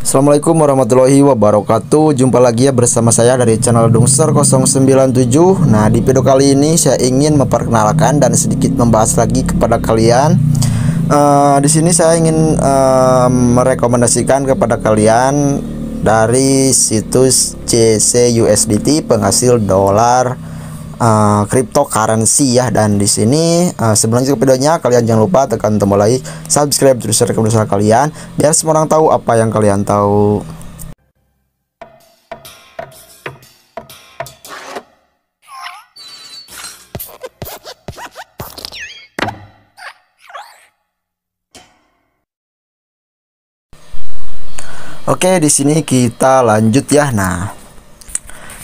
Assalamualaikum warahmatullahi wabarakatuh Jumpa lagi ya bersama saya dari channel Dungser 097 Nah di video kali ini saya ingin memperkenalkan dan sedikit membahas lagi kepada kalian uh, Di sini saya ingin uh, merekomendasikan kepada kalian Dari situs CCUSDT penghasil dolar uh, cryptocurrency ya dan di sini uh, sebelum ke videonya kalian jangan lupa tekan tombol like subscribe terus share ke kalian biar semua orang tahu apa yang kalian tahu Oke, di sini kita lanjut ya. Nah,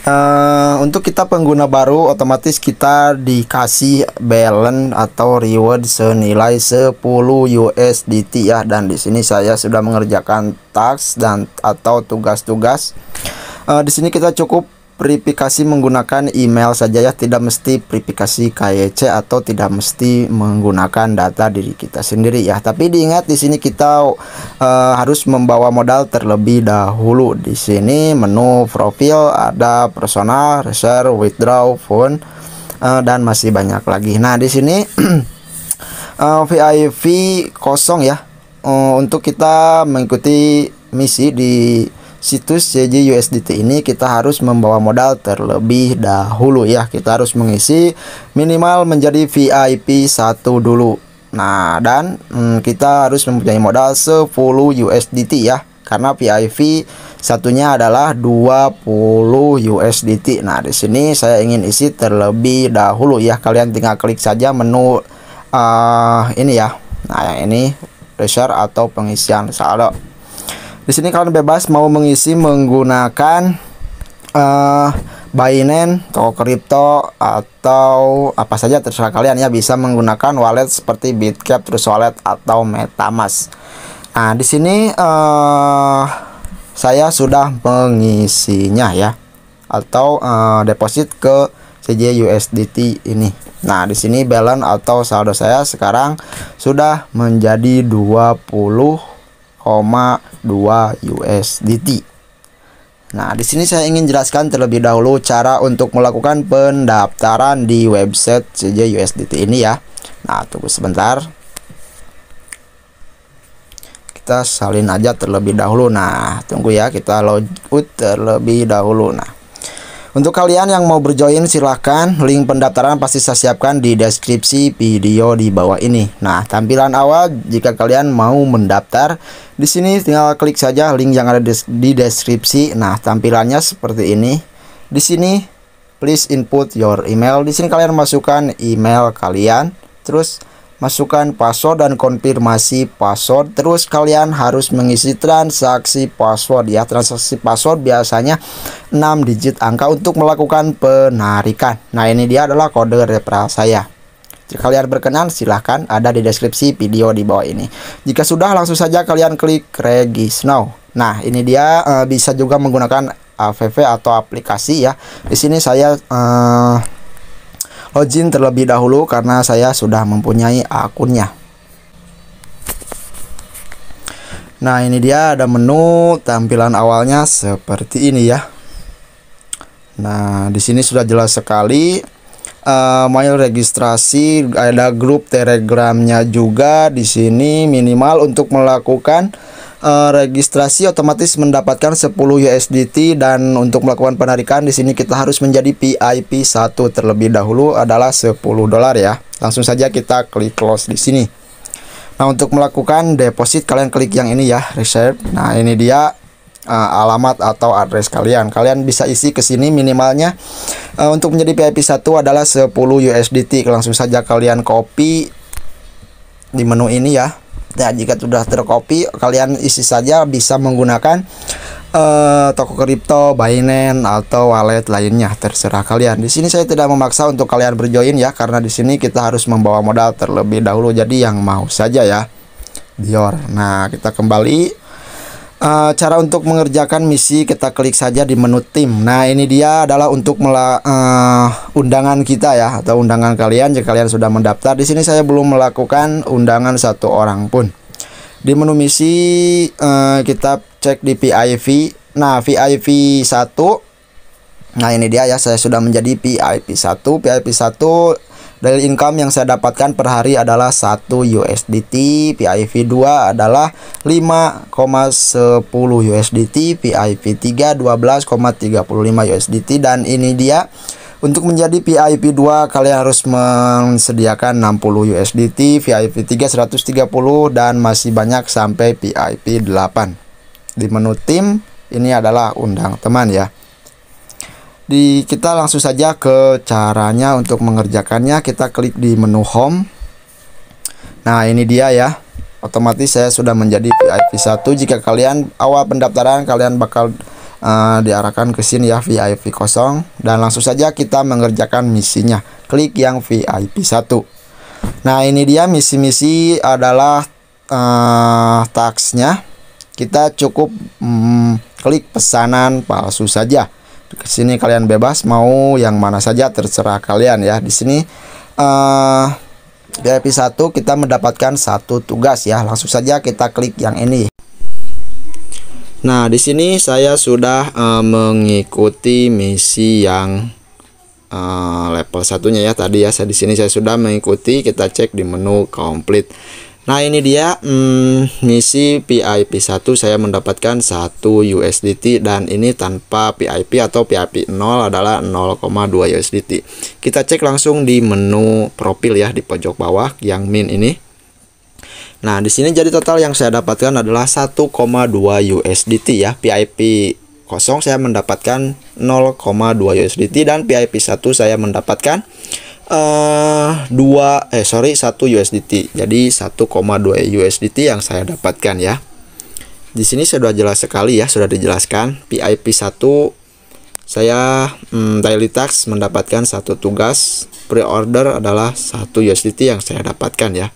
uh, untuk kita pengguna baru otomatis kita dikasih balance atau reward senilai 10 USDT ya dan di sini saya sudah mengerjakan task dan atau tugas-tugas uh, di sini kita cukup verifikasi menggunakan email saja ya tidak mesti verifikasi KYC atau tidak mesti menggunakan data diri kita sendiri ya tapi diingat di sini kita uh, harus membawa modal terlebih dahulu di sini menu profil ada personal reserve withdraw phone uh, dan masih banyak lagi nah di sini uh, eh, VIP kosong ya uh, untuk kita mengikuti misi di situs CJ USDT ini kita harus membawa modal terlebih dahulu ya. Kita harus mengisi minimal menjadi VIP satu dulu. Nah, dan hmm, kita harus mempunyai modal 10 USDT ya. Karena VIP satunya adalah 20 USDT. Nah, di sini saya ingin isi terlebih dahulu ya. Kalian tinggal klik saja menu uh, ini ya. Nah, yang ini research atau pengisian saldo. Di sini kalian bebas mau mengisi menggunakan uh, Binance, toko kripto atau apa saja terserah kalian ya bisa menggunakan wallet seperti Bitcap, terus Wallet atau MetaMask. Nah, di sini uh, saya sudah mengisinya ya atau uh, deposit ke CJ USDT ini. Nah, di sini balance atau saldo saya sekarang sudah menjadi 20 0,2 USDT. Nah, di sini saya ingin jelaskan terlebih dahulu cara untuk melakukan pendaftaran di website CJ USDT ini ya. Nah, tunggu sebentar. Kita salin aja terlebih dahulu. Nah, tunggu ya, kita logout terlebih dahulu. Nah, untuk kalian yang mau berjoin silahkan link pendaftaran pasti saya siapkan di deskripsi video di bawah ini. Nah, tampilan awal jika kalian mau mendaftar di sini tinggal klik saja link yang ada di deskripsi. Nah, tampilannya seperti ini. Di sini please input your email. Di sini kalian masukkan email kalian terus masukkan password dan konfirmasi password terus kalian harus mengisi transaksi password ya transaksi password biasanya 6 digit angka untuk melakukan penarikan nah ini dia adalah kode referral saya jika kalian berkenan silahkan ada di deskripsi video di bawah ini jika sudah langsung saja kalian klik regis now nah ini dia e, bisa juga menggunakan AVV atau aplikasi ya di sini saya e, login terlebih dahulu karena saya sudah mempunyai akunnya nah ini dia ada menu tampilan awalnya seperti ini ya nah di sini sudah jelas sekali uh, mail registrasi ada grup telegramnya juga di sini minimal untuk melakukan Eh, registrasi otomatis mendapatkan 10 USDT dan untuk melakukan penarikan di sini kita harus menjadi PIP 1 terlebih dahulu adalah 10 dolar ya. Langsung saja kita klik close di sini. Nah, untuk melakukan deposit kalian klik yang ini ya, reserve. Nah, ini dia uh, alamat atau address kalian. Kalian bisa isi ke sini minimalnya uh, untuk menjadi PIP 1 adalah 10 USDT. Langsung saja kalian copy di menu ini ya Nah, jika sudah terkopi, kalian isi saja bisa menggunakan uh, toko kripto, Binance atau wallet lainnya terserah kalian. Di sini saya tidak memaksa untuk kalian berjoin ya karena di sini kita harus membawa modal terlebih dahulu jadi yang mau saja ya. Dior. Nah, kita kembali uh, cara untuk mengerjakan misi kita klik saja di menu tim nah ini dia adalah untuk mela uh, undangan kita ya atau undangan kalian jika kalian sudah mendaftar di sini saya belum melakukan undangan satu orang pun di menu misi uh, kita cek di VIP. nah VIP 1 nah ini dia ya saya sudah menjadi VIP 1 VIP 1 Real income yang saya dapatkan per hari adalah 1 USDT, PIV 2 adalah 5,10 USDT, PIV 3 12,35 USDT dan ini dia untuk menjadi VIP 2 kalian harus menyediakan 60 USDT, VIP 3 130 dan masih banyak sampai VIP 8. Di menu tim ini adalah undang teman ya di kita langsung saja ke caranya untuk mengerjakannya kita klik di menu home nah ini dia ya otomatis saya sudah menjadi VIP 1 jika kalian awal pendaftaran kalian bakal uh, diarahkan ke sini ya VIP kosong dan langsung saja kita mengerjakan misinya klik yang VIP 1 nah ini dia misi-misi adalah uh, eh, taxnya kita cukup mm, klik pesanan palsu saja di sini kalian bebas mau yang mana saja terserah kalian ya. Di sini uh, episode 1 kita mendapatkan satu tugas ya. Langsung saja kita klik yang ini. Nah, di sini saya sudah uh, mengikuti misi yang uh, level satunya ya tadi ya. Saya di sini saya sudah mengikuti, kita cek di menu complete. Nah ini dia hmm, misi PIP 1 saya mendapatkan 1 USDT dan ini tanpa PIP atau PIP 0 adalah 0,2 USDT kita cek langsung di menu profil ya di pojok bawah yang min ini Nah di sini jadi total yang saya dapatkan adalah 1,2 USDT ya PIP kosong saya mendapatkan 0,2 USDT dan PIP 1 saya mendapatkan eh, 2 eh sorry 1 USDT. Jadi 1,2 USDT yang saya dapatkan ya. Di sini sudah jelas sekali ya, sudah dijelaskan PIP 1 saya hmm, daily tax mendapatkan satu tugas pre-order adalah 1 USDT yang saya dapatkan ya.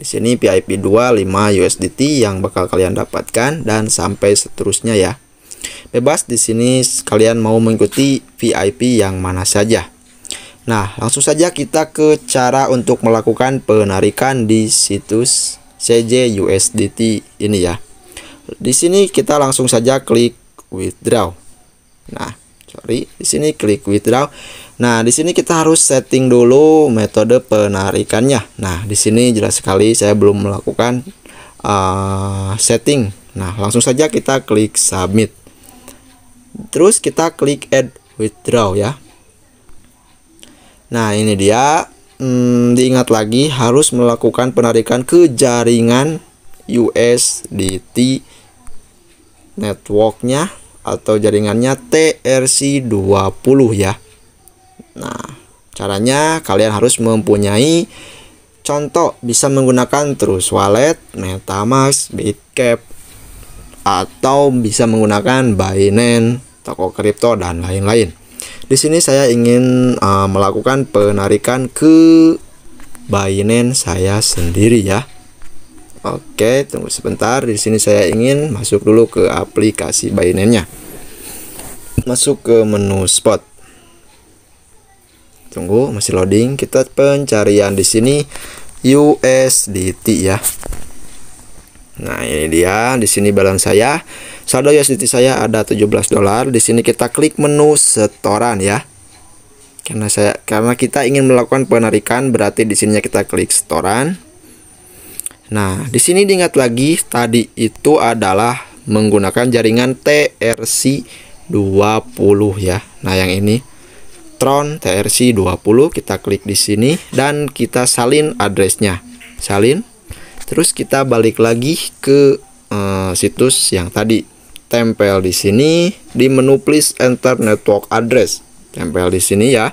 Di sini PIP 2 5 USDT yang bakal kalian dapatkan dan sampai seterusnya ya. Bebas di sini kalian mau mengikuti VIP yang mana saja. Nah, langsung saja kita ke cara untuk melakukan penarikan di situs CJ USDT ini ya. Di sini kita langsung saja klik withdraw. Nah, sorry, di sini klik withdraw. Nah, di sini kita harus setting dulu metode penarikannya. Nah, di sini jelas sekali saya belum melakukan uh, setting. Nah, langsung saja kita klik submit. Terus kita klik add withdraw ya. Nah ini dia hmm, diingat lagi harus melakukan penarikan ke jaringan USDT networknya atau jaringannya TRC20 ya Nah caranya kalian harus mempunyai contoh bisa menggunakan terus Wallet, Metamask, Bitcap atau bisa menggunakan Binance, toko kripto dan lain-lain di sini saya ingin uh, melakukan penarikan ke Binance saya sendiri ya. Oke, tunggu sebentar. Di sini saya ingin masuk dulu ke aplikasi Binance-nya. Masuk ke menu spot. Tunggu, masih loading. Kita pencarian di sini USDT ya. Nah, ini dia. Di sini balance saya. Saldo USDT saya ada 17 dolar. Di sini kita klik menu setoran ya. Karena saya karena kita ingin melakukan penarikan berarti di sini kita klik setoran. Nah, di sini diingat lagi tadi itu adalah menggunakan jaringan TRC 20 ya. Nah, yang ini Tron TRC 20 kita klik di sini dan kita salin addressnya. Salin Terus kita balik lagi ke uh, situs yang tadi. Tempel di sini di menu please enter network address. Tempel di sini ya.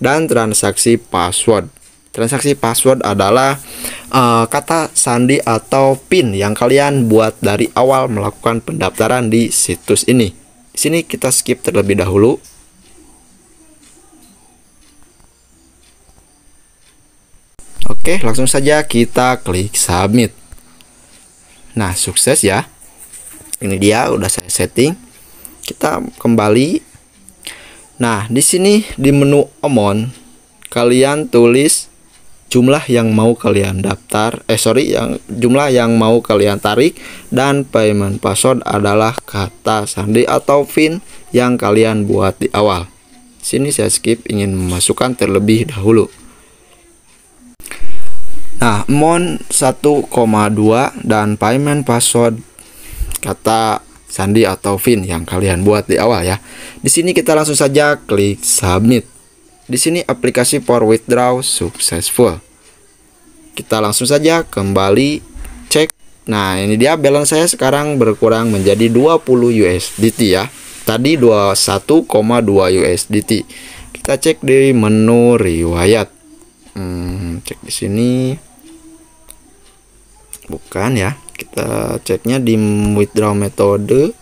Dan transaksi password. Transaksi password adalah uh, kata sandi atau PIN yang kalian buat dari awal melakukan pendaftaran di situs ini. Di sini kita skip terlebih dahulu Oke, langsung saja kita klik submit. Nah, sukses ya. Ini dia udah saya setting. Kita kembali. Nah, di sini di menu omon kalian tulis jumlah yang mau kalian daftar, eh sorry, yang jumlah yang mau kalian tarik dan payment password adalah kata sandi atau pin yang kalian buat di awal. Sini saya skip ingin memasukkan terlebih dahulu. Nah, Mon 1,2 dan payment password kata sandi atau fin yang kalian buat di awal ya. Di sini kita langsung saja klik submit. Di sini aplikasi for withdraw successful. Kita langsung saja kembali cek. Nah, ini dia balance saya sekarang berkurang menjadi 20 USDT ya. Tadi 21,2 USDT. Kita cek di menu riwayat. Hmm, cek di sini bukan ya kita ceknya di withdraw metode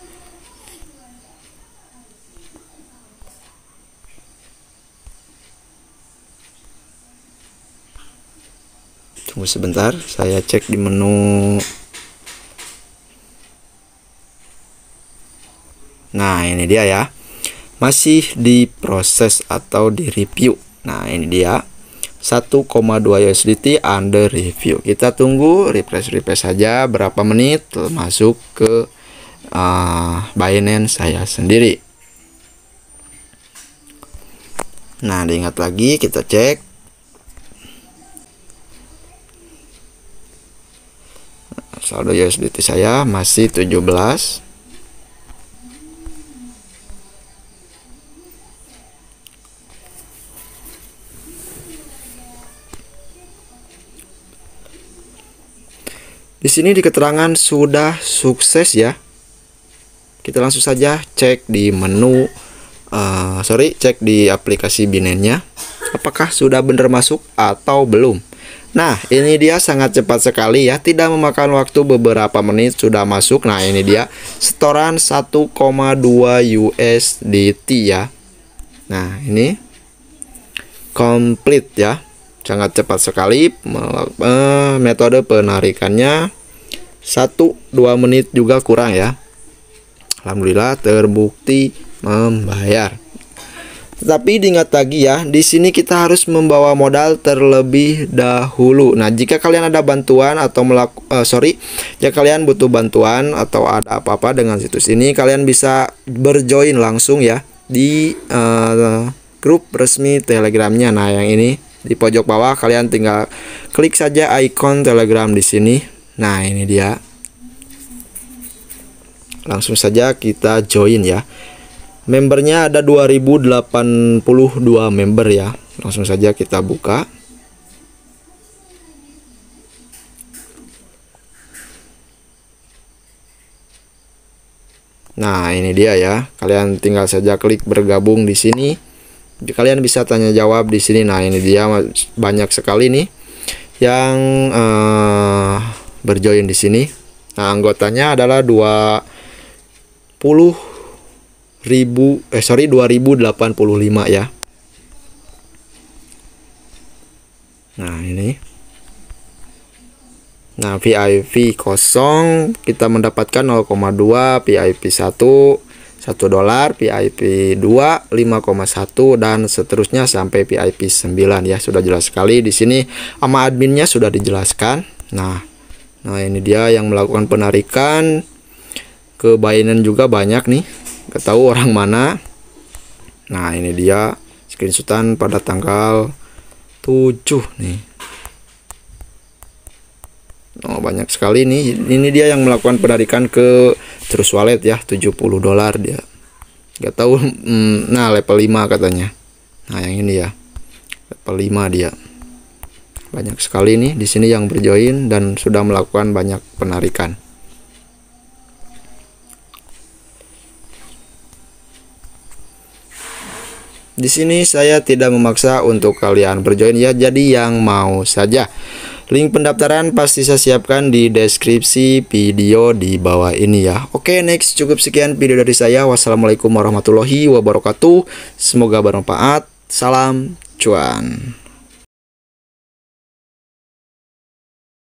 tunggu sebentar saya cek di menu nah ini dia ya masih diproses atau direview. nah ini dia 1,2 USDT under review. Kita tunggu refresh-refresh saja berapa menit masuk ke uh, Binance saya sendiri. Nah, diingat lagi kita cek. Saldo USDT saya masih 17. Di sini di keterangan sudah sukses ya. Kita langsung saja cek di menu uh, sorry, cek di aplikasi binennya. apakah sudah benar masuk atau belum. Nah, ini dia sangat cepat sekali ya, tidak memakan waktu beberapa menit sudah masuk. Nah, ini dia setoran 1,2 USDT ya. Nah, ini komplit ya sangat cepat sekali eh, metode penarikannya satu dua menit juga kurang ya Alhamdulillah terbukti membayar tapi diingat lagi ya, di sini kita harus membawa modal terlebih dahulu. Nah, jika kalian ada bantuan atau melaku, uh, sorry, ya kalian butuh bantuan atau ada apa-apa dengan situs ini, kalian bisa berjoin langsung ya di uh, grup resmi Telegramnya. Nah, yang ini di pojok bawah kalian tinggal klik saja icon Telegram di sini. Nah, ini dia. Langsung saja kita join ya. Membernya ada 2082 member ya. Langsung saja kita buka. Nah, ini dia ya. Kalian tinggal saja klik bergabung di sini kalian bisa tanya jawab di sini nah ini dia banyak sekali nih yang uh, berjoin di sini nah anggotanya adalah 20 ribu eh sorry 2085 ya nah ini nah VIP kosong kita mendapatkan 0,2 VIP 1 1 dolar, PIP 2 5,1 dan seterusnya sampai PIP 9 ya. Sudah jelas sekali di sini sama adminnya sudah dijelaskan. Nah, nah ini dia yang melakukan penarikan ke Binance juga banyak nih. Ketahu orang mana. Nah, ini dia screenshotan pada tanggal 7 nih. Oh, banyak sekali nih. Ini dia yang melakukan penarikan ke terus wallet ya 70 dolar dia nggak tahu hmm, nah level 5 katanya nah yang ini ya level 5 dia banyak sekali nih di sini yang berjoin dan sudah melakukan banyak penarikan Di sini saya tidak memaksa untuk kalian berjoin ya, jadi yang mau saja. Link pendaftaran pasti saya siapkan di deskripsi video di bawah ini ya. Oke, next cukup sekian video dari saya. Wassalamualaikum warahmatullahi wabarakatuh. Semoga bermanfaat. Salam cuan.